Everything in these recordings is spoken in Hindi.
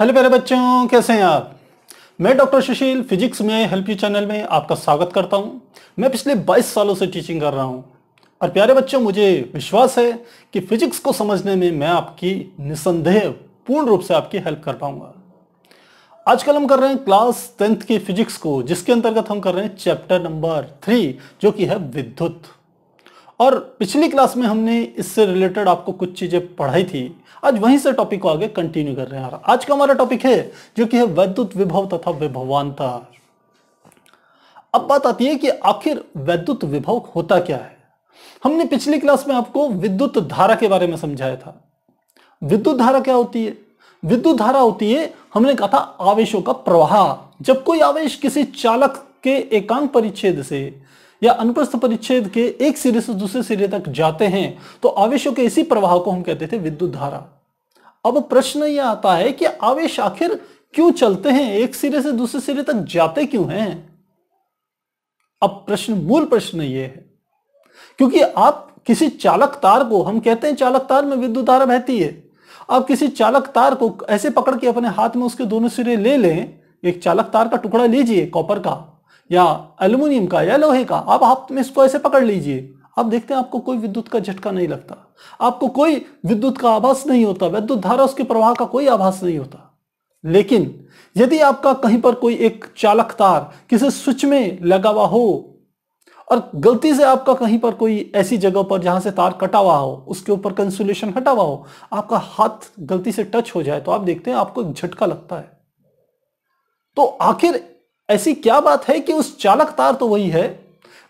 हेलो प्यारे बच्चों कैसे हैं आप मैं डॉक्टर सुशील फिजिक्स में हेल्प यू चैनल में आपका स्वागत करता हूं मैं पिछले 22 सालों से टीचिंग कर रहा हूं और प्यारे बच्चों मुझे विश्वास है कि फिजिक्स को समझने में मैं आपकी निसंदेह पूर्ण रूप से आपकी हेल्प कर पाऊंगा आजकल हम कर रहे हैं क्लास टेंथ की फिजिक्स को जिसके अंतर्गत हम कर रहे हैं चैप्टर नंबर थ्री जो कि है विद्युत और पिछली क्लास में हमने इससे रिलेटेड आपको कुछ चीज़ें पढ़ाई थी आज वहीं से टॉपिक को आगे कंटिन्यू कर रहे हैं आज का हमारा टॉपिक है जो कि है वैद्युत विभव तथा विभवानता अब बात आती है कि आखिर वैद्युत विभव होता क्या है हमने पिछली क्लास में आपको विद्युत धारा के बारे में समझाया था विद्युत धारा क्या होती है विद्युत धारा होती है हमने कहा था आवेशों का प्रवाह जब कोई आवेश किसी चालक के एकांक परिच्छेद से या अनुप्रस्थ परिच्छेद के एक सिरे से दूसरे सिरे तक जाते हैं तो आवेशों के इसी प्रवाह को हम कहते थे विद्युत धारा अब प्रश्न यह आता है कि आवेश आखिर क्यों चलते हैं एक सिरे से दूसरे सिरे तक जाते क्यों हैं अब प्रश्न मूल प्रश्न ये है क्योंकि आप किसी चालक तार को हम कहते हैं चालक तार में विद्युत धारा बहती है आप किसी चालक तार को ऐसे पकड़ के अपने हाथ में उसके दोनों सिरे ले लें एक चालक तार का टुकड़ा लीजिए कॉपर का या एल्यूमिनियम का या लोहे का आप हाथ में इसको ऐसे पकड़ लीजिए आप देखते हैं आपको कोई विद्युत का झटका नहीं लगता आपको कोई विद्युत का आभास नहीं होता विद्युत धारा उसके प्रवाह का कोई आभास नहीं होता लेकिन यदि आपका कहीं पर कोई एक चालक तार किसी स्विच में लगा हुआ हो और गलती से आपका कहीं पर कोई ऐसी जगह पर जहां से तार कटा हुआ हो उसके ऊपर कंसुलेशन हटा हुआ हो आपका हाथ गलती से टच हो जाए तो आप देखते हैं आपको झटका लगता है तो आखिर ऐसी क्या बात है कि उस चालक तार तो वही है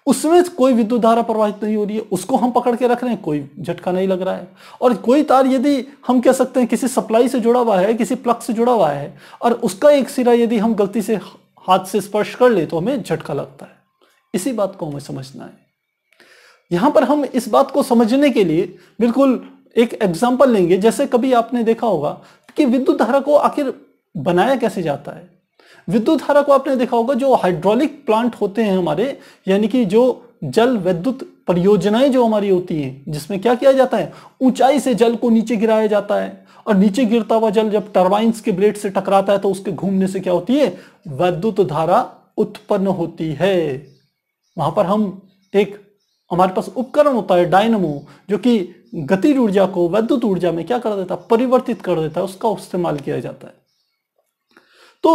उसमें कोई विद्युत धारा प्रवाहित नहीं हो रही है उसको हम पकड़ के रख रहे हैं कोई झटका नहीं लग रहा है और कोई तार यदि हम कह सकते हैं किसी सप्लाई से जुड़ा हुआ है किसी प्लग से जुड़ा हुआ है और उसका एक सिरा यदि हम गलती से हाथ से स्पर्श कर ले तो हमें झटका लगता है इसी बात को हमें समझना है यहाँ पर हम इस बात को समझने के लिए बिल्कुल एक एग्जाम्पल लेंगे जैसे कभी आपने देखा होगा कि विद्युत धारा को आखिर बनाया कैसे जाता है विद्युत धारा को आपने देखा होगा जो हाइड्रोलिक प्लांट होते हैं हमारे यानी कि जो जल विद्युत परियोजनाएं जो हमारी होती हैं जिसमें क्या किया जाता है ऊंचाई से जल को नीचे गिराया जाता है और नीचे गिरता हुआ जल जब टर्बाइंस के ब्लेड से टकराता है तो उसके घूमने से क्या होती है वैद्युत धारा उत्पन्न होती है वहां पर हम एक हमारे पास उपकरण होता है डायनमो जो कि गति ऊर्जा को वैद्युत ऊर्जा में क्या कर देता है परिवर्तित कर देता है उसका इस्तेमाल किया जाता है तो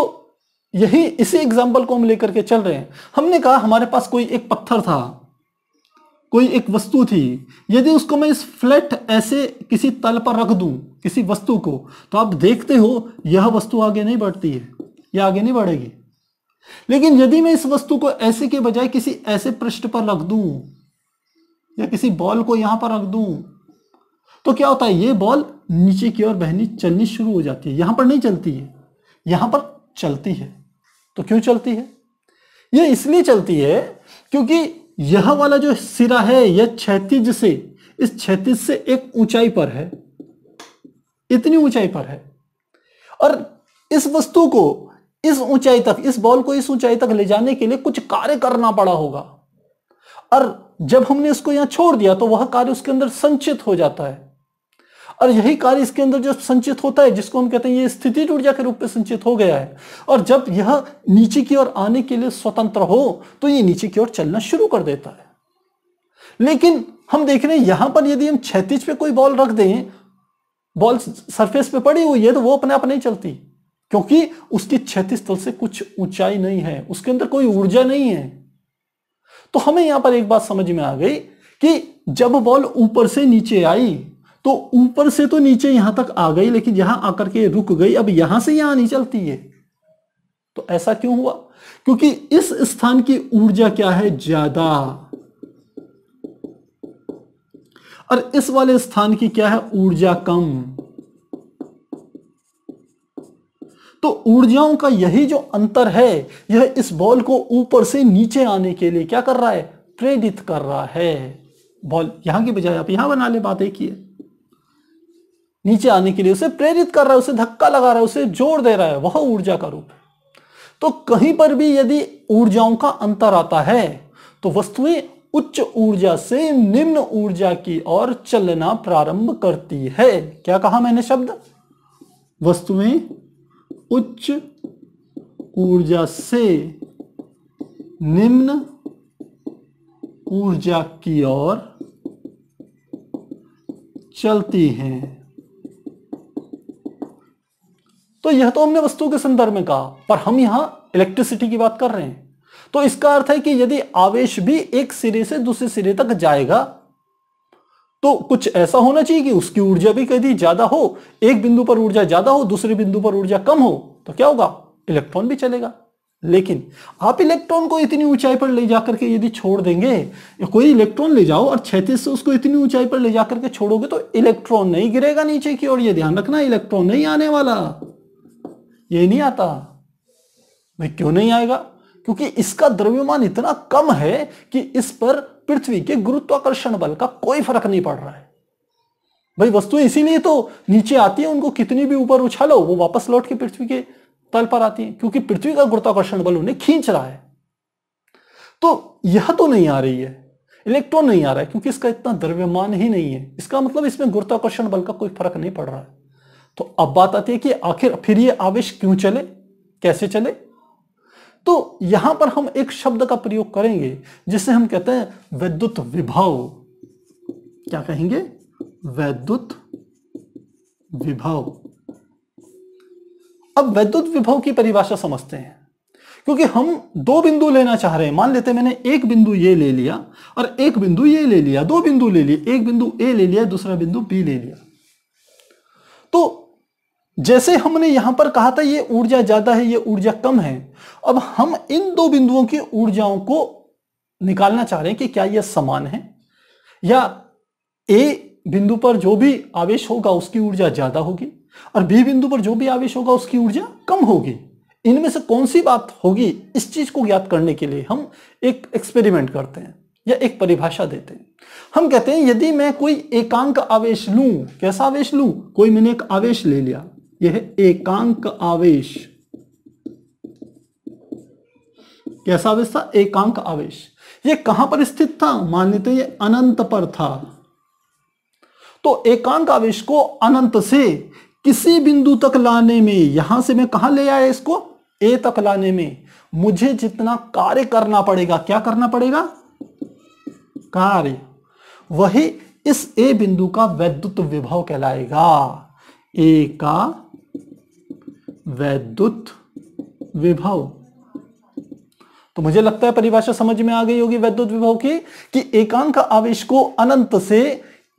यही इसी एग्जाम्पल को हम लेकर के चल रहे हैं हमने कहा हमारे पास कोई एक पत्थर था कोई एक वस्तु थी यदि उसको मैं इस फ्लैट ऐसे किसी तल पर रख दूं किसी वस्तु को तो आप देखते हो यह वस्तु आगे नहीं बढ़ती है यह आगे नहीं बढ़ेगी लेकिन यदि मैं इस वस्तु को ऐसे के बजाय किसी ऐसे पृष्ठ पर रख दूं या किसी बॉल को यहां पर रख दूं तो क्या होता है ये बॉल नीचे की ओर बहनी चलनी शुरू हो जाती है यहां पर नहीं चलती है यहां पर चलती है तो क्यों चलती है यह इसलिए चलती है क्योंकि यह वाला जो सिरा है यह क्षैतिज से इस क्षैतिज से एक ऊंचाई पर है इतनी ऊंचाई पर है और इस वस्तु को इस ऊंचाई तक इस बॉल को इस ऊंचाई तक ले जाने के लिए कुछ कार्य करना पड़ा होगा और जब हमने इसको यहां छोड़ दिया तो वह कार्य उसके अंदर संचित हो जाता है और यही कार्य इसके अंदर जो संचित होता है जिसको हम कहते हैं ये स्थिति ऊर्जा के रूप में संचित हो गया है और जब यह नीचे की ओर आने के लिए स्वतंत्र हो तो ये नीचे की ओर चलना शुरू कर देता है लेकिन हम देख रहे हैं यहां पर यदि हम क्षैतिज पे कोई बॉल रख दें बॉल सरफेस पे पड़ी हुई है तो वो अपने आप नहीं चलती क्योंकि उसकी क्षैतिज तल से कुछ ऊंचाई नहीं है उसके अंदर कोई ऊर्जा नहीं है तो हमें यहां पर एक बात समझ में आ गई कि जब बॉल ऊपर से नीचे आई तो ऊपर से तो नीचे यहां तक आ गई लेकिन यहां आकर के रुक गई अब यहां से यहां नहीं चलती है तो ऐसा क्यों हुआ क्योंकि इस स्थान की ऊर्जा क्या है ज्यादा और इस वाले स्थान की क्या है ऊर्जा कम तो ऊर्जाओं का यही जो अंतर है यह इस बॉल को ऊपर से नीचे आने के लिए क्या कर रहा है प्रेरित कर रहा है बॉल यहां की बजाय आप यहां बना ले बात एक ही है नीचे आने के लिए उसे प्रेरित कर रहा है उसे धक्का लगा रहा है उसे जोर दे रहा है वह ऊर्जा का रूप तो कहीं पर भी यदि ऊर्जाओं का अंतर आता है तो वस्तुएं उच्च ऊर्जा से निम्न ऊर्जा की ओर चलना प्रारंभ करती है क्या कहा मैंने शब्द वस्तुएं उच्च ऊर्जा से निम्न ऊर्जा की ओर चलती हैं तो यह तो हमने वस्तु के संदर्भ में कहा पर हम यहां इलेक्ट्रिसिटी की बात कर रहे हैं तो इसका अर्थ है कि यदि आवेश भी एक सिरे से दूसरे सिरे तक जाएगा तो कुछ ऐसा होना चाहिए कि उसकी ऊर्जा भी कभी ज्यादा हो एक बिंदु पर ऊर्जा ज्यादा हो दूसरे बिंदु पर ऊर्जा कम हो तो क्या होगा इलेक्ट्रॉन भी चलेगा लेकिन आप इलेक्ट्रॉन को इतनी ऊंचाई पर ले जाकर के यदि छोड़ देंगे कोई इलेक्ट्रॉन ले जाओ और छैतीस से उसको इतनी ऊंचाई पर ले जाकर के छोड़ोगे तो इलेक्ट्रॉन नहीं गिरेगा नीचे की ओर यह ध्यान रखना इलेक्ट्रॉन नहीं आने वाला ये नहीं आता भाई क्यों नहीं आएगा क्योंकि इसका द्रव्यमान इतना कम है कि इस पर पृथ्वी के गुरुत्वाकर्षण बल का कोई फर्क नहीं पड़ रहा है भाई वस्तु इसीलिए तो नीचे आती है उनको कितनी भी ऊपर उछालो वो वापस लौट के पृथ्वी के तल पर आती है क्योंकि पृथ्वी का गुरुत्वाकर्षण बल उन्हें खींच रहा है तो यह तो नहीं आ रही है इलेक्ट्रॉन नहीं आ रहा है क्योंकि इसका इतना द्रव्यमान ही नहीं है इसका मतलब इसमें गुरुत्वाकर्षण बल का कोई फर्क नहीं पड़ रहा है तो अब बात आती है कि आखिर फिर ये आवेश क्यों चले कैसे चले तो यहां पर हम एक शब्द का प्रयोग करेंगे जिसे हम कहते हैं वैद्युत विभाव क्या कहेंगे वैद्युत विभाव अब वैद्युत विभव की परिभाषा समझते हैं क्योंकि हम दो बिंदु लेना चाह रहे हैं मान लेते हैं मैंने एक बिंदु ये ले लिया और एक बिंदु ये ले लिया दो बिंदु ले लिए एक बिंदु ए ले लिया दूसरा बिंदु बी ले लिया तो जैसे हमने यहां पर कहा था ये ऊर्जा ज्यादा है ये ऊर्जा कम है अब हम इन दो बिंदुओं की ऊर्जाओं को निकालना चाह रहे हैं कि क्या यह समान है या ए बिंदु पर जो भी आवेश होगा उसकी ऊर्जा ज्यादा होगी और बी बिंदु पर जो भी आवेश होगा उसकी ऊर्जा कम होगी इनमें से कौन सी बात होगी इस चीज को ज्ञात करने के लिए हम एक एक्सपेरिमेंट करते हैं या एक परिभाषा देते हैं हम कहते हैं यदि मैं कोई एकांक आवेश लूं कैसा आवेश लूं कोई मैंने एक आवेश ले लिया यह एकांक आवेश कैसा आवेश था एकांक आवेश यह कहां पर स्थित था मान्यता यह अनंत पर था तो एकांक आवेश को अनंत से किसी बिंदु तक लाने में यहां से मैं कहा ले आया इसको ए तक लाने में मुझे जितना कार्य करना पड़ेगा क्या करना पड़ेगा कार्य वही इस ए बिंदु का वैद्युत विभव कहलाएगा ए का वैद्युत विभव तो मुझे लगता है परिभाषा समझ में आ गई होगी वैद्युत विभव की कि एकांक आवेश को अनंत से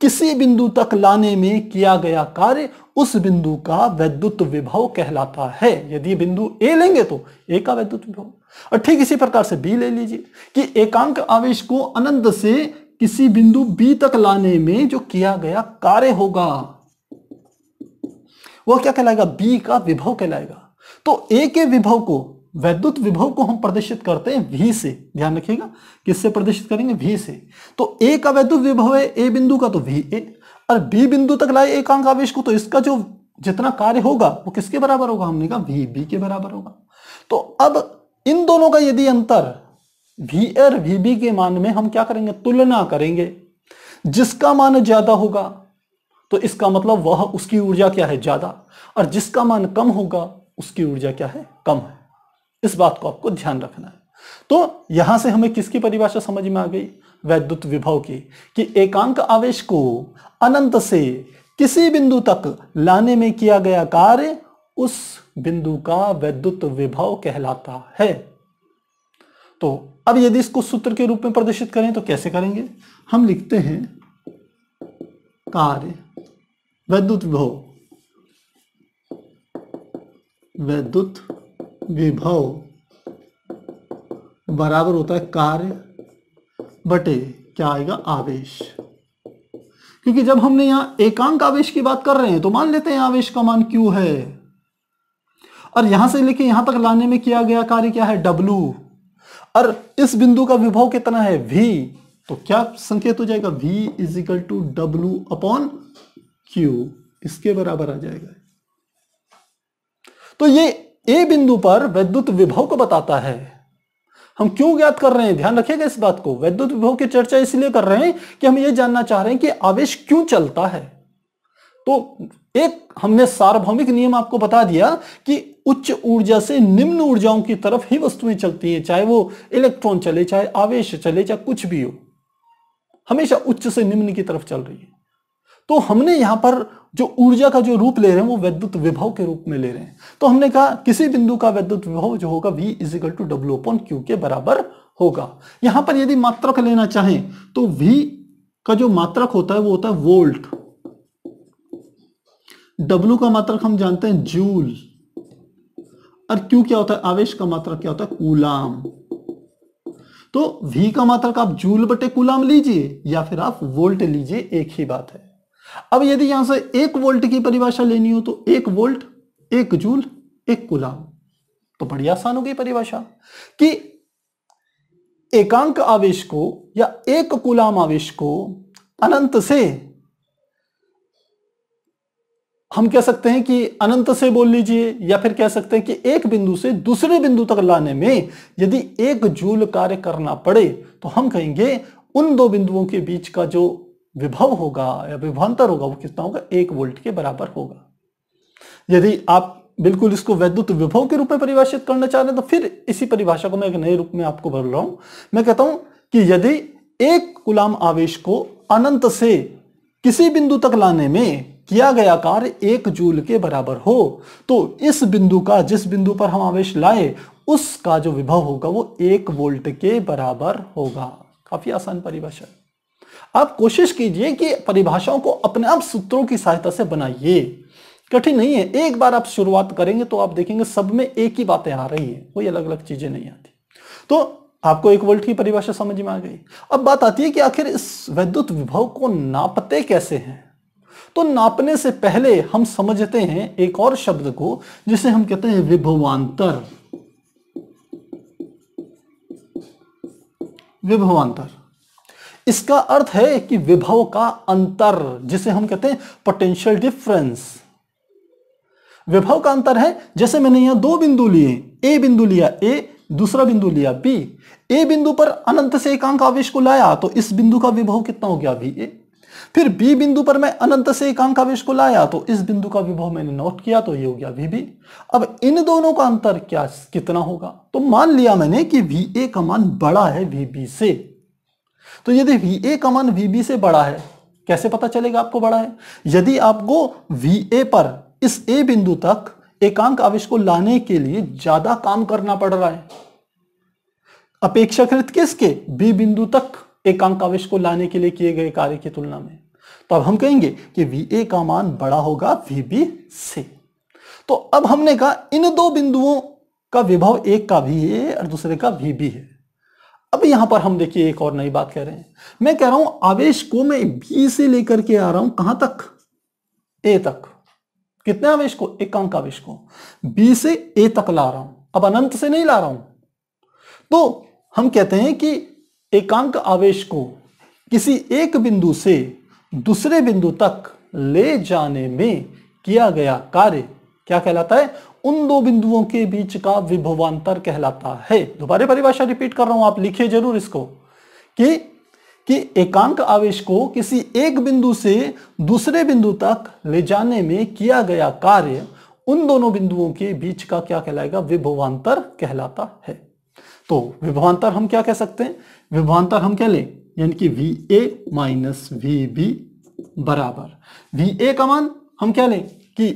किसी बिंदु तक लाने में किया गया कार्य उस बिंदु का वैद्युत विभव कहलाता है यदि बिंदु ए लेंगे तो ए का वैद्युत विभव और ठीक इसी प्रकार से बी ले लीजिए कि एकांक आवेश को अनंत से किसी बिंदु बी तक लाने में जो किया गया कार्य होगा वह क्या कहलाएगा बी का विभव कहलाएगा तो ए के विभव को वैद्युत विभव को हम प्रदर्शित करते हैं वी से ध्यान रखिएगा किससे प्रदर्शित करेंगे वी से तो ए का वैद्युत विभव है ए बिंदु का तो वी ए और बी बिंदु तक लाए एकांक आवेश को तो इसका जो जितना कार्य होगा वो किसके बराबर होगा हमने कहा वी बी के बराबर होगा तो अब इन दोनों का यदि अंतर वी और वी बी के मान में हम क्या करेंगे तुलना करेंगे जिसका मान ज्यादा होगा तो इसका मतलब वह उसकी ऊर्जा क्या है ज्यादा और जिसका मान कम होगा उसकी ऊर्जा क्या है कम है इस बात को आपको ध्यान रखना है तो यहां से हमें किसकी परिभाषा समझ में आ गई वैद्युत विभव की कि एकांक आवेश को अनंत से किसी बिंदु तक लाने में किया गया कार्य उस बिंदु का वैद्युत विभव कहलाता है तो अब यदि इसको सूत्र के रूप में प्रदर्शित करें तो कैसे करेंगे हम लिखते हैं कार्य वैद्युत विभव वैद्युत विभव बराबर होता है कार्य बटे क्या आएगा आवेश क्योंकि जब हमने यहां एकांक आवेश की बात कर रहे हैं तो मान लेते हैं आवेश का मान क्यू है और यहां से लेके यहां तक लाने में किया गया कार्य क्या है डब्लू और इस बिंदु का विभव कितना है v तो क्या संकेत हो जाएगा v is to W upon Q इसके बराबर आ जाएगा तो ये ए बिंदु पर वैद्युत विभव को बताता है हम क्यों ज्ञात कर रहे हैं ध्यान रखिएगा इस बात को वैद्युत विभव की चर्चा इसलिए कर रहे हैं कि हम ये जानना चाह रहे हैं कि आवेश क्यों चलता है तो एक हमने सार्वभौमिक नियम आपको बता दिया कि उच्च ऊर्जा से निम्न ऊर्जाओं की तरफ ही वस्तुएं चलती हैं चाहे वो इलेक्ट्रॉन चले चाहे आवेश चले चाहे कुछ भी हो हमेशा उच्च से निम्न की तरफ चल रही है तो हमने यहां पर जो ऊर्जा का जो रूप ले रहे हैं वो वैद्युत विभव के रूप में ले रहे हैं तो हमने कहा किसी बिंदु का वैद्युत विभव जो होगा V equal to W upon Q के बराबर होगा यहां पर यदि मात्रक लेना चाहें तो वी का जो मात्रक होता है वो होता है वोल्ट डब्लू का मात्रक हम जानते हैं जूल और क्यू क्या होता है आवेश का मात्रक क्या होता है कूलाम तो वी का मात्रक आप जूल बटे कूलाम लीजिए या फिर आप वोल्ट लीजिए एक ही बात है अब यदि यहां से एक वोल्ट की परिभाषा लेनी हो तो एक वोल्ट एक जूल एक कुलाम तो बड़ी आसान हो गई परिभाषा कि एकांक आवेश को या एक कुलाम आवेश को अनंत से हम कह सकते हैं कि अनंत से बोल लीजिए या फिर कह सकते हैं कि एक बिंदु से दूसरे बिंदु तक लाने में यदि एक जूल कार्य करना पड़े तो हम कहेंगे उन दो बिंदुओं के बीच का जो विभव होगा या विभवांतर होगा वो कितना होगा एक वोल्ट के बराबर होगा यदि आप बिल्कुल इसको वैद्युत विभव के रूप में परिभाषित करना चाह रहे हैं तो फिर इसी परिभाषा को मैं एक नए रूप में आपको बोल रहा हूं मैं कहता हूं कि यदि एक गुलाम आवेश को अनंत से किसी बिंदु तक लाने में किया गया कार्य एक जूल के बराबर हो तो इस बिंदु का जिस बिंदु पर हम आवेश लाए उसका जो विभव होगा वो एक वोल्ट के बराबर होगा काफी आसान परिभाषा है आप कोशिश कीजिए कि परिभाषाओं को अपने आप सूत्रों की सहायता से बनाइए कठिन नहीं है एक बार आप शुरुआत करेंगे तो आप देखेंगे सब में एक ही बातें आ रही है कोई अलग अलग चीजें नहीं आती तो आपको एक वोल्ट की परिभाषा समझ में आ गई अब बात आती है कि आखिर इस वैद्युत विभव को नापते कैसे हैं तो नापने से पहले हम समझते हैं एक और शब्द को जिसे हम कहते हैं विभवांतर विभवांतर इसका अर्थ है कि विभव का अंतर जिसे हम कहते हैं पोटेंशियल डिफरेंस विभव का अंतर है जैसे मैंने यहां दो बिंदु लिए ए बिंदु लिया ए दूसरा बिंदु लिया बी ए बिंदु पर अनंत से एकांक आवेश को लाया तो इस बिंदु का विभव कितना हो गया बी ए फिर बी बिंदु पर मैं अनंत से एकांक आवेश को लाया तो इस बिंदु का विभव मैंने नोट किया तो ये हो गया वी बी अब इन दोनों का अंतर क्या कितना होगा तो मान लिया मैंने कि वी ए का मान बड़ा है वी बी से तो यदि वी ए का मान वी बी से बड़ा है कैसे पता चलेगा आपको बड़ा है यदि आपको वी ए पर इस ए बिंदु तक एकांक आवेश को लाने के लिए ज्यादा काम करना पड़ रहा है अपेक्षाकृत किसके बी बिंदु तक एकांक आवेश को लाने के लिए किए गए कार्य की तुलना में तो अब हम कहेंगे कि वी ए का मान बड़ा होगा वी बी से तो अब हमने कहा इन दो बिंदुओं का विभव एक का भी है और दूसरे का वी बी है अब यहां पर हम देखिए एक और नई बात कह रहे हैं मैं कह रहा हूं आवेश को मैं बी से लेकर के आ रहा हूं कहां तक ए तक कितने आवेश को एक अंक आवेश को बी से ए तक ला रहा हूं अब अनंत से नहीं ला रहा हूं तो हम कहते हैं कि एकांक आवेश को किसी एक बिंदु से दूसरे बिंदु तक ले जाने में किया गया कार्य क्या कहलाता है उन दो बिंदुओं के बीच का विभवांतर कहलाता है दोबारा परिभाषा रिपीट कर रहा हूं आप लिखिए जरूर इसको कि कि एकांक आवेश को किसी एक बिंदु से दूसरे बिंदु तक ले जाने में किया गया कार्य उन दोनों बिंदुओं के बीच का क्या कहलाएगा विभवांतर कहलाता है तो विभवांतर हम क्या कह सकते हैं विभवांतर हम कह लें यानी कि V A minus V B बराबर वी ए का मान हम क्या लें कि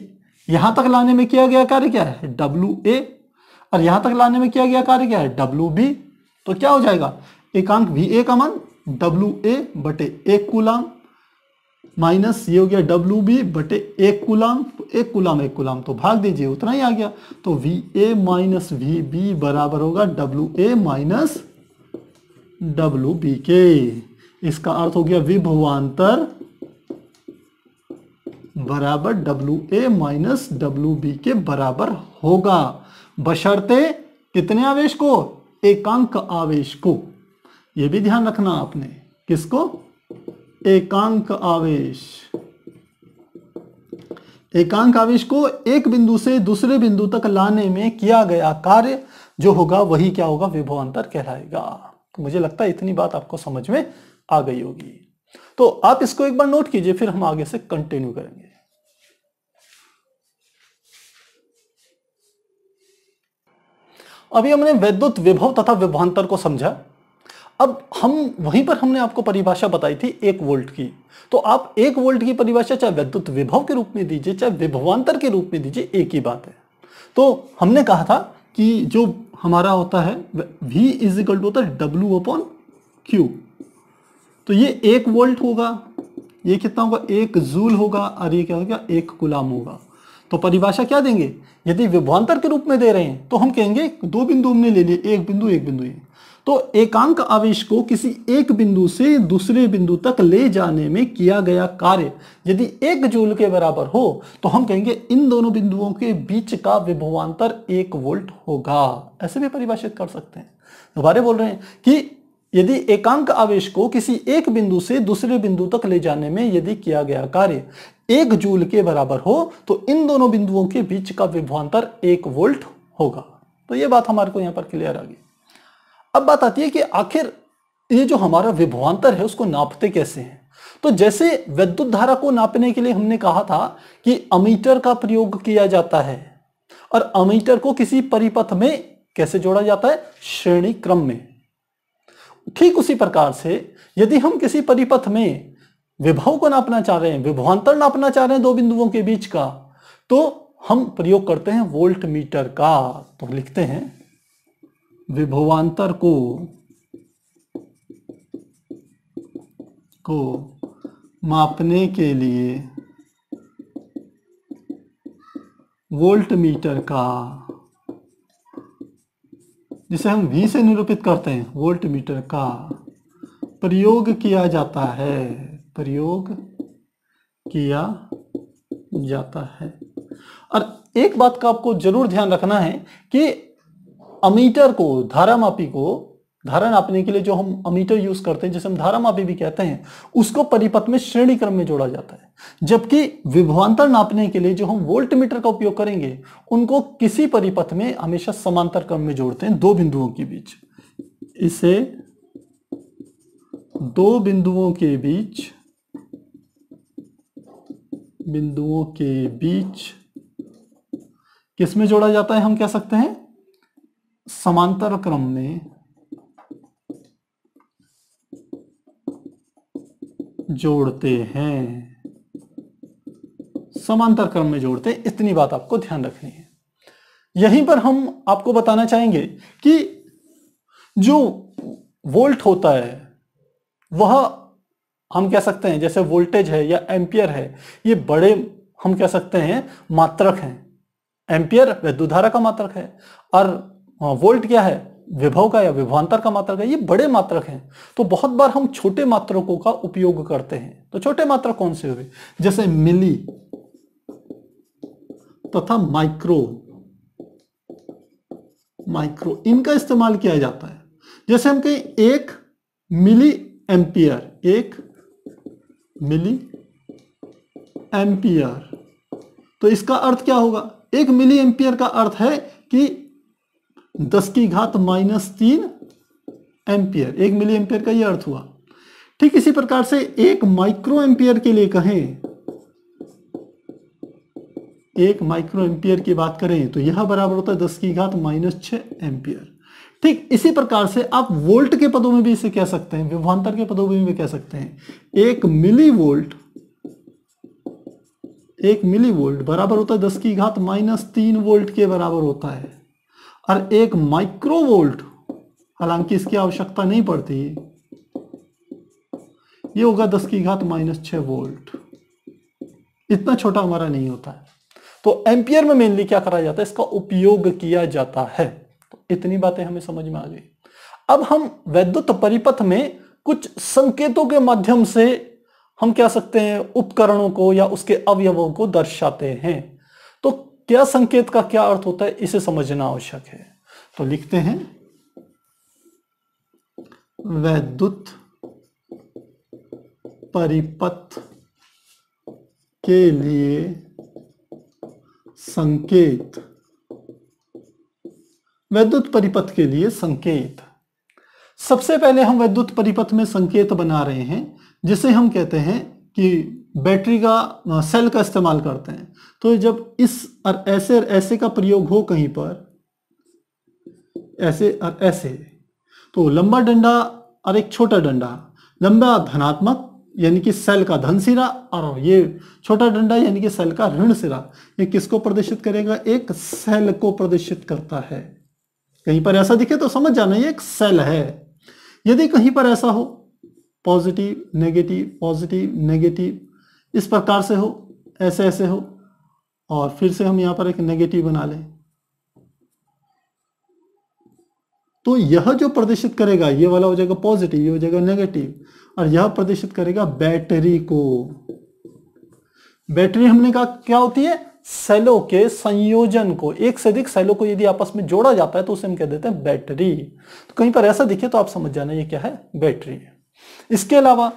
यहां तक लाने में किया गया कार्य क्या है डब्ल्यू ए और यहां तक लाने में किया गया कार्य क्या है डब्ल्यू बी तो क्या हो जाएगा एकांक भी ए का मान डब्ल्यू ए बटे एक कुलाम माइनस ये हो गया डब्ल्यू बी बटे एक कुलाम एक कुलाम एक कुलाम तो भाग दीजिए उतना ही आ गया तो V A minus V B बराबर होगा W A minus W B के इसका अर्थ हो गया विभवान्तर बराबर W A minus W B के बराबर होगा बशर्ते कितने आवेश को एकांक आवेश को यह भी ध्यान रखना आपने किसको एकांक आवेश एकांक आवेश को एक बिंदु से दूसरे बिंदु तक लाने में किया गया कार्य जो होगा वही क्या होगा विभव अंतर कहलाएगा तो मुझे लगता है इतनी बात आपको समझ में आ गई होगी तो आप इसको एक बार नोट कीजिए फिर हम आगे से कंटिन्यू करेंगे अभी हमने वैद्युत विभव तथा विभवांतर को समझा अब हम वहीं पर हमने आपको परिभाषा बताई थी एक वोल्ट की तो आप एक वोल्ट की परिभाषा चाहे वैद्युत विभव के रूप में दीजिए चाहे विभवांतर के रूप में दीजिए एक ही बात है तो हमने कहा था कि जो हमारा होता है V इज इक्वल टू होता है डब्ल्यू अपॉन क्यू तो ये एक वोल्ट होगा ये कितना होगा एक जूल होगा और ये क्या होगा एक गुलाम होगा तो परिभाषा क्या देंगे यदि विभवान्तर के रूप में दे रहे हैं तो हम कहेंगे दो बिंदु हमने ले लिए एक बिंदु एक बिंदु ये तो एकांक आवेश को किसी एक बिंदु से दूसरे बिंदु तक ले जाने में किया गया कार्य यदि एक जूल के बराबर हो तो हम कहेंगे इन दोनों बिंदुओं के बीच का विभवान्तर एक वोल्ट होगा ऐसे भी परिभाषित कर सकते हैं दोबारे बोल रहे हैं कि यदि एकांक आवेश को किसी एक बिंदु से दूसरे बिंदु तक ले जाने में यदि किया गया कार्य एक जूल के बराबर हो तो इन दोनों बिंदुओं के बीच का विभवांतर एक वोल्ट होगा तो ये बात हमारे को यहां पर क्लियर आ गई अब बात आती है कि आखिर ये जो हमारा विभवांतर है उसको नापते कैसे हैं तो जैसे विद्युत धारा को नापने के लिए हमने कहा था कि अमीटर का प्रयोग किया जाता है और अमीटर को किसी परिपथ में कैसे जोड़ा जाता है श्रेणी क्रम में ठीक उसी प्रकार से यदि हम किसी परिपथ में विभव को नापना चाह रहे हैं विभवांतर नापना चाह रहे हैं दो बिंदुओं के बीच का तो हम प्रयोग करते हैं वोल्ट मीटर का तो लिखते हैं विभवांतर को को मापने के लिए वोल्ट मीटर का जिसे हम वी से निरूपित करते हैं वोल्ट मीटर का प्रयोग किया जाता है प्रयोग किया जाता है और एक बात का आपको जरूर ध्यान रखना है कि अमीटर को धारा मापी को धारा नापने के लिए जो हम अमीटर यूज करते हैं जिसे हम धारा मापी भी कहते हैं उसको परिपथ में श्रेणी क्रम में जोड़ा जाता है जबकि विभवांतर नापने के लिए जो हम वोल्ट मीटर का उपयोग करेंगे उनको किसी परिपथ में हमेशा समांतर क्रम में जोड़ते हैं दो बिंदुओं के बीच इसे दो बिंदुओं के बीच बिंदुओं के बीच किस में जोड़ा जाता है हम कह सकते हैं समांतर क्रम में जोड़ते हैं समांतर क्रम में जोड़ते हैं इतनी बात आपको ध्यान रखनी है यहीं पर हम आपको बताना चाहेंगे कि जो वोल्ट होता है वह हम कह सकते हैं जैसे वोल्टेज है या एम्पियर है ये बड़े हम कह सकते हैं मात्रक हैं एम्पियर विद्युत धारा का मात्रक है और वोल्ट क्या है विभव का या विभवांतर का मात्रक है ये बड़े मात्रक हैं तो बहुत बार हम छोटे मात्रकों का उपयोग करते हैं तो छोटे मात्रक कौन से हुए जैसे मिली तथा माइक्रो माइक्रो इनका इस्तेमाल किया जाता है जैसे हम कहें एक मिली एम्पियर एक मिली एम्पियर तो इसका अर्थ क्या होगा एक मिली एम्पियर का अर्थ है कि दस की घात माइनस तीन एम्पियर एक मिली एम्पियर का यह अर्थ हुआ ठीक इसी प्रकार से एक माइक्रो एम्पियर के लिए कहें एक माइक्रो एम्पियर की बात करें तो यह बराबर होता है दस की घात माइनस छ एम्पियर ठीक इसी प्रकार से आप वोल्ट के पदों में भी इसे कह सकते हैं विभवान्तर के पदों में भी कह सकते हैं एक मिली वोल्ट एक मिली वोल्ट बराबर होता है दस की घात माइनस तीन वोल्ट के बराबर होता है और एक माइक्रो वोल्ट हालांकि इसकी आवश्यकता नहीं पड़ती ये होगा दस की घात माइनस छह वोल्ट इतना छोटा हमारा नहीं होता है तो एम्पियर में मेनली क्या करा जाता है इसका उपयोग किया जाता है इतनी बातें हमें समझ में आ गई अब हम वैद्युत परिपथ में कुछ संकेतों के माध्यम से हम क्या सकते हैं उपकरणों को या उसके अवयवों को दर्शाते हैं तो क्या संकेत का क्या अर्थ होता है इसे समझना आवश्यक है तो लिखते हैं वैद्युत परिपथ के लिए संकेत वैद्युत परिपथ के लिए संकेत सबसे पहले हम वैद्युत परिपथ में संकेत बना रहे हैं जिसे हम कहते हैं कि बैटरी का सेल का इस्तेमाल करते हैं तो जब इस और ऐसे और ऐसे का प्रयोग हो कहीं पर ऐसे और ऐसे तो लंबा डंडा और एक छोटा डंडा लंबा धनात्मक यानी कि सेल का धन सिरा और ये छोटा डंडा यानी कि सेल का ऋण सिरा ये किसको प्रदर्शित करेगा एक सेल को प्रदर्शित करता है कहीं पर ऐसा दिखे तो समझ जाना ये एक सेल है यदि कहीं पर ऐसा हो पॉजिटिव नेगेटिव पॉजिटिव नेगेटिव इस प्रकार से हो ऐसे ऐसे हो और फिर से हम यहां पर एक नेगेटिव बना लें तो यह जो प्रदर्शित करेगा ये वाला हो जाएगा पॉजिटिव ये हो जाएगा नेगेटिव और यह प्रदर्शित करेगा बैटरी को बैटरी हमने कहा क्या होती है सेलों के संयोजन को एक से अधिक सेलों को यदि आपस में जोड़ा जाता है तो उसे हम कह देते हैं बैटरी तो कहीं पर ऐसा दिखे तो आप समझ जाना ये क्या है बैटरी है इसके अलावा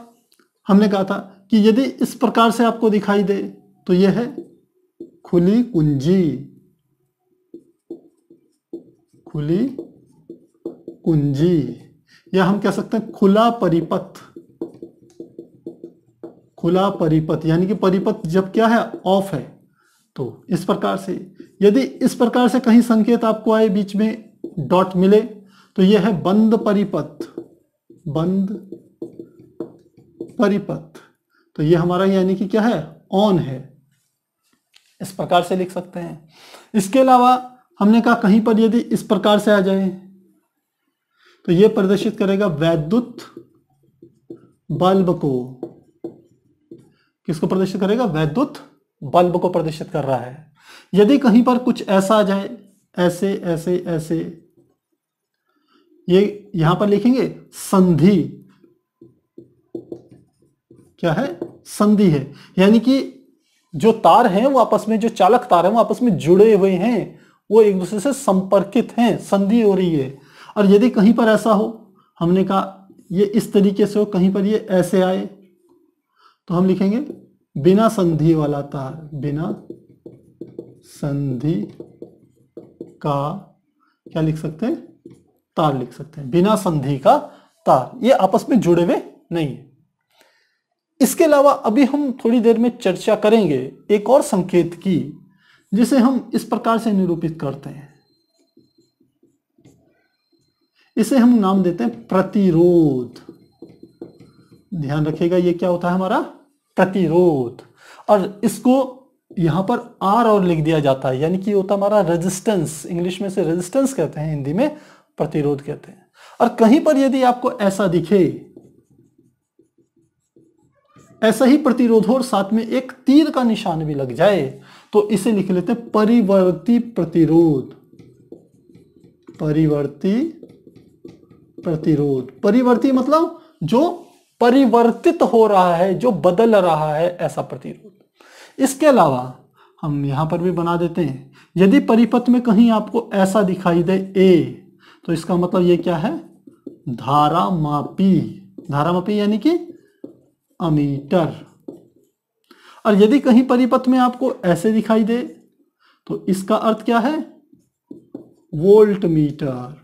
हमने कहा था कि यदि इस प्रकार से आपको दिखाई दे तो यह है खुली कुंजी खुली कुंजी या हम कह सकते हैं खुला परिपथ खुला परिपथ यानी कि परिपथ जब क्या है ऑफ है तो इस प्रकार से यदि इस प्रकार से कहीं संकेत आपको आए बीच में डॉट मिले तो यह है बंद परिपथ बंद परिपथ तो यह हमारा यानी कि क्या है ऑन है इस प्रकार से लिख सकते हैं इसके अलावा हमने कहा कहीं पर यदि इस प्रकार से आ जाए तो यह प्रदर्शित करेगा वैद्युत बल्ब को किसको प्रदर्शित करेगा वैद्युत बल्ब को प्रदर्शित कर रहा है यदि कहीं पर कुछ ऐसा आ जाए ऐसे ऐसे ऐसे ये यहां पर लिखेंगे संधि क्या है संधि है यानी कि जो तार हैं वो आपस में जो चालक तार हैं वो आपस में जुड़े हुए हैं वो एक दूसरे से संपर्कित हैं संधि हो रही है और यदि कहीं पर ऐसा हो हमने कहा ये इस तरीके से हो कहीं पर ये ऐसे आए तो हम लिखेंगे बिना संधि वाला तार बिना संधि का क्या लिख सकते हैं तार लिख सकते हैं बिना संधि का तार ये आपस में जुड़े हुए नहीं है इसके अलावा अभी हम थोड़ी देर में चर्चा करेंगे एक और संकेत की जिसे हम इस प्रकार से निरूपित करते हैं इसे हम नाम देते हैं प्रतिरोध ध्यान रखिएगा ये क्या होता है हमारा प्रतिरोध और इसको यहाँ पर आर और लिख दिया जाता है यानी कि होता हमारा रेजिस्टेंस इंग्लिश में से रेजिस्टेंस कहते हैं हिंदी में प्रतिरोध कहते हैं और कहीं पर यदि आपको ऐसा दिखे ऐसा ही प्रतिरोध हो और साथ में एक तीर का निशान भी लग जाए तो इसे लिख लेते हैं परिवर्ती प्रतिरोध परिवर्ती प्रतिरोध परिवर्ती मतलब जो परिवर्तित हो रहा है जो बदल रहा है ऐसा प्रतिरोध इसके अलावा हम यहां पर भी बना देते हैं यदि परिपथ में कहीं आपको ऐसा दिखाई दे ए तो इसका मतलब ये क्या है धारा मापी धारा मापी यानी कि अमीटर और यदि कहीं परिपथ में आपको ऐसे दिखाई दे तो इसका अर्थ क्या है वोल्ट मीटर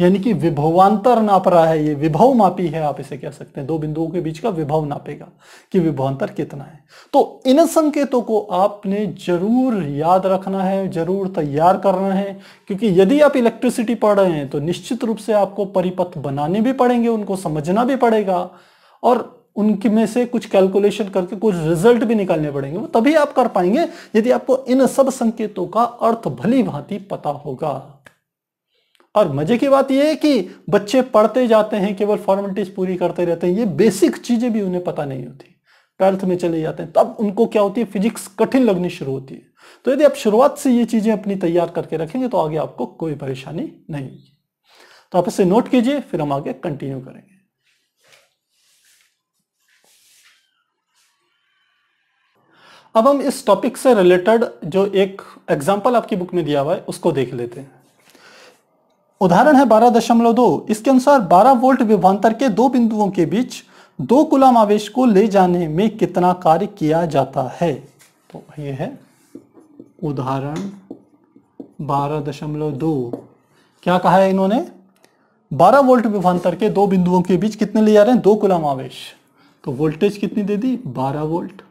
यानी कि विभवांतर नाप रहा है ये विभव मापी है आप इसे कह सकते हैं दो बिंदुओं के बीच का विभव नापेगा कि विभवांतर कितना है तो इन संकेतों को आपने जरूर याद रखना है जरूर तैयार करना है क्योंकि यदि आप इलेक्ट्रिसिटी पढ़ रहे हैं तो निश्चित रूप से आपको परिपथ बनाने भी पड़ेंगे उनको समझना भी पड़ेगा और उनके में से कुछ कैलकुलेशन करके कुछ रिजल्ट भी निकालने पड़ेंगे वो तभी आप कर पाएंगे यदि आपको इन सब संकेतों का अर्थ भली भांति पता होगा और मजे की बात यह है कि बच्चे पढ़ते जाते हैं केवल फॉर्मेलिटीज पूरी करते रहते हैं ये बेसिक चीजें भी उन्हें पता नहीं होती ट्वेल्थ में चले जाते हैं तब उनको क्या होती है फिजिक्स कठिन लगनी शुरू होती है तो यदि आप शुरुआत से ये चीजें अपनी तैयार करके रखेंगे तो आगे आपको कोई परेशानी नहीं होगी तो आप इसे नोट कीजिए फिर हम आगे कंटिन्यू करेंगे अब हम इस टॉपिक से रिलेटेड जो एक एग्जाम्पल आपकी बुक में दिया हुआ है उसको देख लेते हैं उदाहरण है 12.2 इसके अनुसार 12 वोल्ट विभवांतर के दो बिंदुओं के बीच दो कुलाम आवेश को ले जाने में कितना कार्य किया जाता है तो ये है उदाहरण 12.2 क्या कहा है इन्होंने 12 वोल्ट विभवांतर के दो बिंदुओं के बीच कितने ले जा रहे हैं दो कुलाम आवेश तो वोल्टेज कितनी दे दी 12 वोल्ट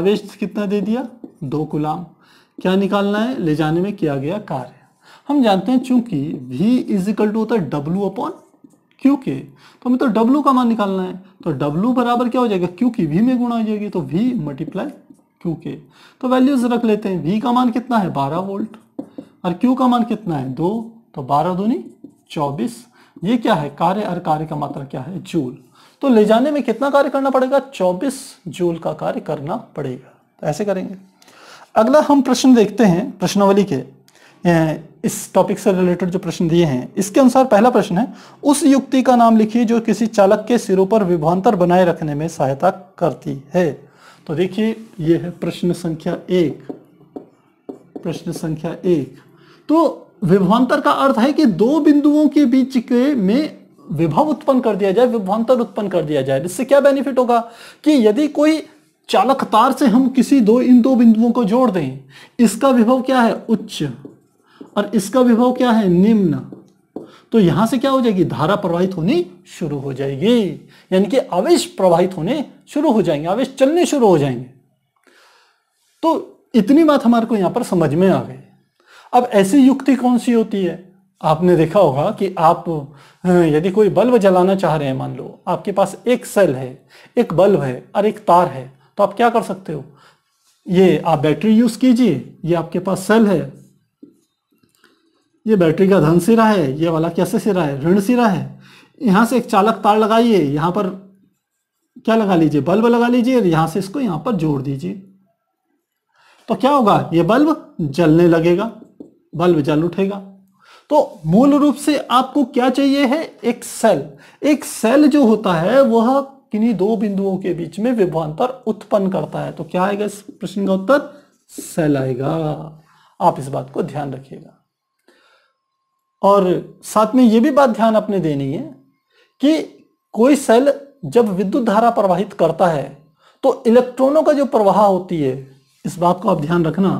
आवेश कितना दे दिया दो गुलाम क्या निकालना है ले जाने में किया गया कार्य हम जानते हैं चूंकि v इज इक्वल टू होता है w अपॉन क्यू के तो हमें तो w का मान निकालना है तो w बराबर क्या हो जाएगा क्यू की v में गुणा हो जाएगी तो v मल्टीप्लाई क्यू के तो वैल्यूज रख लेते हैं v का मान कितना है 12 वोल्ट और q का मान कितना है दो तो बारह दूनी चौबीस ये क्या है कार्य और कार्य का मात्रा क्या है जूल तो ले जाने में कितना कार्य करना पड़ेगा चौबीस जूल का कार्य करना पड़ेगा तो ऐसे करेंगे अगला हम प्रश्न देखते हैं प्रश्नावली के इस टॉपिक से रिलेटेड जो प्रश्न दिए हैं इसके अनुसार पहला प्रश्न है उस युक्ति का नाम लिखिए जो किसी चालक के सिरों पर विभांतर बनाए रखने में सहायता करती है तो देखिए यह है प्रश्न संख्या एक प्रश्न संख्या एक तो विभांतर का अर्थ है कि दो बिंदुओं के बीच के में विभव उत्पन्न कर दिया जाए विभवान्तर उत्पन्न कर दिया जाए इससे क्या बेनिफिट होगा कि यदि कोई चालक तार से हम किसी दो इन दो बिंदुओं को जोड़ दें इसका विभव क्या है उच्च और इसका विभव क्या है निम्न तो यहां से क्या हो जाएगी धारा प्रवाहित होनी शुरू हो जाएगी यानी कि आवेश प्रवाहित होने शुरू हो जाएंगे आवेश चलने शुरू हो जाएंगे तो इतनी बात हमारे को यहां पर समझ में आ गई अब ऐसी युक्ति कौन सी होती है आपने देखा होगा कि आप यदि कोई बल्ब जलाना चाह रहे हैं मान लो आपके पास एक सेल है एक बल्ब है और एक तार है तो आप क्या कर सकते हो ये आप बैटरी यूज कीजिए ये आपके पास सेल है ये बैटरी का धन सिरा है ये वाला कैसे सिरा है ऋण सिरा है यहाँ से एक चालक तार लगाइए यहाँ पर क्या लगा लीजिए बल्ब लगा लीजिए और यहाँ से इसको यहाँ पर जोड़ दीजिए तो क्या होगा ये बल्ब जलने लगेगा बल्ब जल उठेगा तो मूल रूप से आपको क्या चाहिए है एक सेल एक सेल जो होता है वह किन्हीं दो बिंदुओं के बीच में विभवांतर उत्पन्न करता है तो क्या आएगा इस प्रश्न का उत्तर सेल आएगा आप इस बात को ध्यान रखिएगा और साथ में ये भी बात ध्यान अपने देनी है कि कोई सेल जब विद्युत धारा प्रवाहित करता है तो इलेक्ट्रॉनों का जो प्रवाह होती है इस बात को आप ध्यान रखना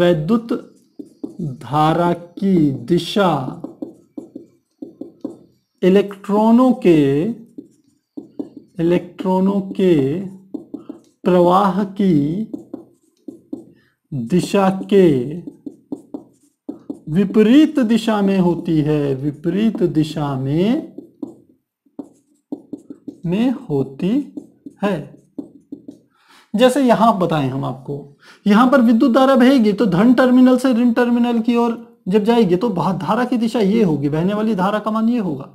वैद्युत धारा की दिशा इलेक्ट्रॉनों के इलेक्ट्रॉनों के प्रवाह की दिशा के विपरीत दिशा में होती है विपरीत दिशा में में होती है जैसे यहां बताएं हम आपको यहां पर विद्युत धारा बहेगी तो धन टर्मिनल से ऋण टर्मिनल की ओर जब जाएगी तो धारा की दिशा ये होगी बहने वाली धारा का मान ये होगा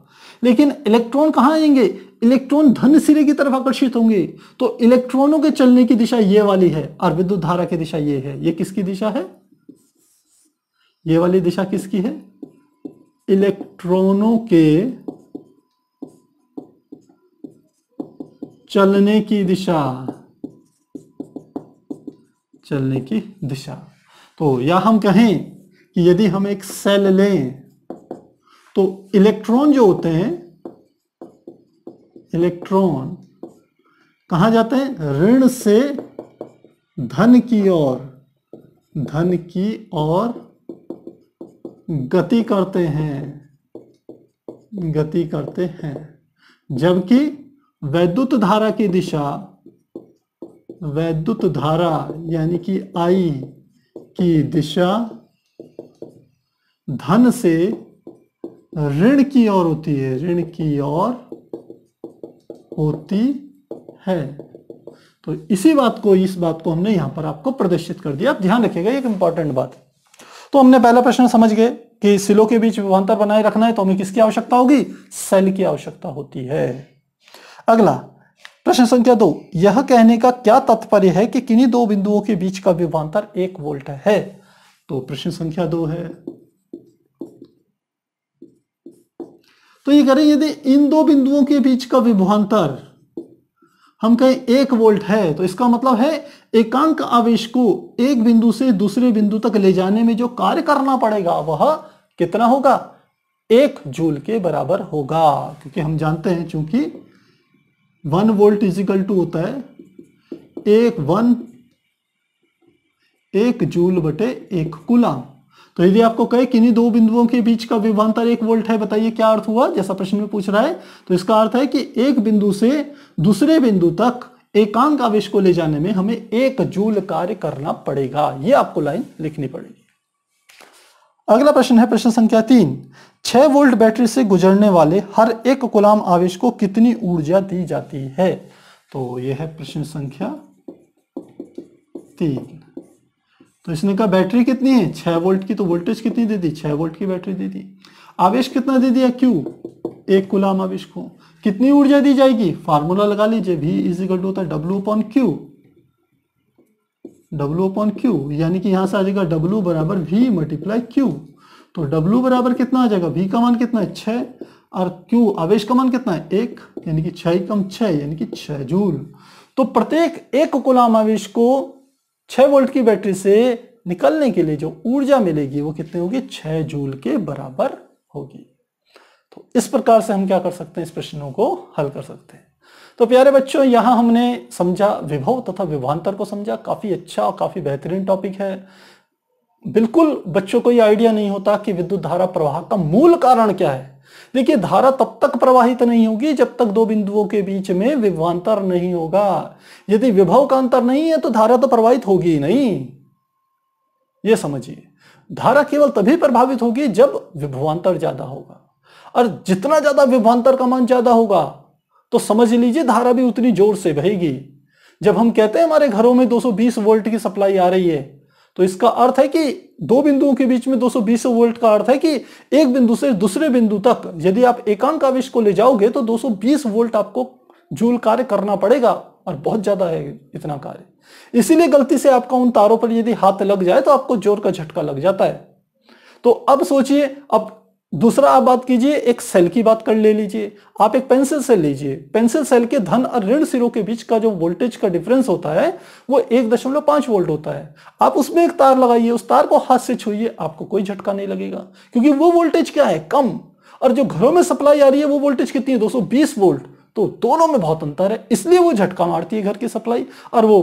लेकिन इलेक्ट्रॉन कहां आएंगे इलेक्ट्रॉन धन सिरे की तरफ आकर्षित होंगे तो इलेक्ट्रॉनों के चलने की दिशा ये वाली है और विद्युत धारा की दिशा ये है ये किसकी दिशा है ये वाली दिशा किसकी है इलेक्ट्रॉनों के चलने की दिशा चलने की दिशा तो या हम कहें कि यदि हम एक सेल लें तो इलेक्ट्रॉन जो होते हैं इलेक्ट्रॉन कहा जाते हैं ऋण से धन की ओर धन की ओर गति करते हैं गति करते हैं जबकि वैद्युत धारा की दिशा वैद्युत धारा यानी कि आई की दिशा धन से ऋण की ओर होती है ऋण की ओर होती है तो इसी बात को इस बात को हमने यहां पर आपको प्रदर्शित कर दिया आप ध्यान रखिएगा एक इंपॉर्टेंट बात है तो हमने पहला प्रश्न समझ गए कि सिलो के बीच विभवंता बनाए रखना है तो हमें किसकी आवश्यकता होगी सेल की आवश्यकता होती है अगला प्रश्न संख्या दो यह कहने का क्या तात्पर्य है कि किन्हीं दो बिंदुओं के बीच का विभवांतर एक वोल्ट है तो प्रश्न संख्या दो है तो ये करें यदि इन दो बिंदुओं के बीच का विभवांतर हम कहें एक वोल्ट है तो इसका मतलब है एकांक आवेश को एक बिंदु से दूसरे बिंदु तक ले जाने में जो कार्य करना पड़ेगा वह कितना होगा एक जूल के बराबर होगा क्योंकि हम जानते हैं चूंकि वन वोल्ट इजिकल टू होता है एक वन एक जूल बटे एक कुलांक तो यदि आपको कहे किन्हीं दो बिंदुओं के बीच का विभांतर एक वोल्ट है बताइए क्या अर्थ हुआ जैसा प्रश्न में पूछ रहा है तो इसका अर्थ है कि एक बिंदु से दूसरे बिंदु तक एकांक आवेश को ले जाने में हमें एक जूल कार्य करना पड़ेगा यह आपको लाइन लिखनी पड़ेगी अगला प्रश्न है प्रश्न संख्या तीन छह वोल्ट बैटरी से गुजरने वाले हर एक गुलाम आवेश को कितनी ऊर्जा दी जाती है तो यह है प्रश्न संख्या तीन तो इसने कहा बैटरी कितनी है छह वोल्ट की तो वोल्टेज कितनी दे दी छह वोल्ट की बैटरी दे दी आवेश कितना दे दिया क्यू एक गुलाम आवेश को कितनी ऊर्जा दी जाएगी फार्मूला लगा लीजिए भी इज इक्वल टू होता है W upon Q W upon Q यानी कि यहां से आ जाएगा डब्ल्यू बराबर भी मल्टीप्लाई क्यू तो डब्ल्यू बराबर कितना आ जाएगा भी का मान कितना है छः और क्यू आवेश का मान कितना है एक यानी कि छः कम छः यानी कि छः जूल तो प्रत्येक एक गुलाम आवेश को छः वोल्ट की बैटरी से निकलने के लिए जो ऊर्जा मिलेगी वो कितनी होगी छह जूल के बराबर होगी तो इस प्रकार से हम क्या कर सकते हैं इस प्रश्नों को हल कर सकते हैं तो प्यारे बच्चों यहां हमने समझा विभव तथा विभांतर को समझा काफ़ी अच्छा और काफ़ी बेहतरीन टॉपिक है बिल्कुल बच्चों को ये आइडिया नहीं होता कि विद्युत धारा प्रवाह का मूल कारण क्या है देखिए धारा तब तक प्रवाहित नहीं होगी जब तक दो बिंदुओं के बीच में विभवान्तर नहीं होगा यदि विभव का अंतर नहीं है तो धारा तो प्रवाहित होगी ही नहीं ये समझिए धारा केवल तभी प्रभावित होगी जब विभवान्तर ज्यादा होगा और जितना ज्यादा विभवान्तर का मान ज्यादा होगा तो समझ लीजिए धारा भी उतनी जोर से बहेगी जब हम कहते हैं हमारे घरों में 220 वोल्ट की सप्लाई आ रही है तो इसका अर्थ है कि दो बिंदुओं के बीच में 220 वोल्ट का अर्थ है कि एक बिंदु से दूसरे बिंदु तक यदि आप एकांक आवेश को ले जाओगे तो 220 वोल्ट आपको जूल कार्य करना पड़ेगा और बहुत ज्यादा है इतना कार्य इसीलिए गलती से आपका उन तारों पर यदि हाथ लग जाए तो आपको जोर का झटका लग जाता है तो अब सोचिए अब दूसरा आप बात कीजिए एक सेल की बात कर ले लीजिए आप एक पेंसिल सेल लीजिए पेंसिल सेल के धन और ऋण सिरों के बीच का जो वोल्टेज का डिफरेंस होता है वो एक दशमलव पांच वोल्ट होता है आप उसमें एक तार लगाइए उस तार को हाथ से छूइए आपको कोई झटका नहीं लगेगा क्योंकि वो वोल्टेज क्या है कम और जो घरों में सप्लाई आ रही है वो वोल्टेज कितनी है दो वोल्ट तो दोनों में बहुत अंतर है इसलिए वो झटका मारती है घर की सप्लाई और वो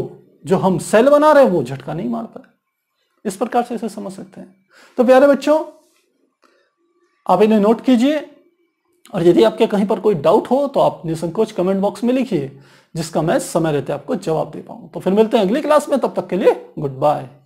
जो हम सेल बना रहे हैं वो झटका नहीं मारता इस प्रकार से इसे समझ सकते हैं तो प्यारे बच्चों आप इन्हें नोट कीजिए और यदि आपके कहीं पर कोई डाउट हो तो आप निसंकोच कमेंट बॉक्स में लिखिए जिसका मैं समय रहते आपको जवाब दे पाऊँ तो फिर मिलते हैं अगली क्लास में तब तक के लिए गुड बाय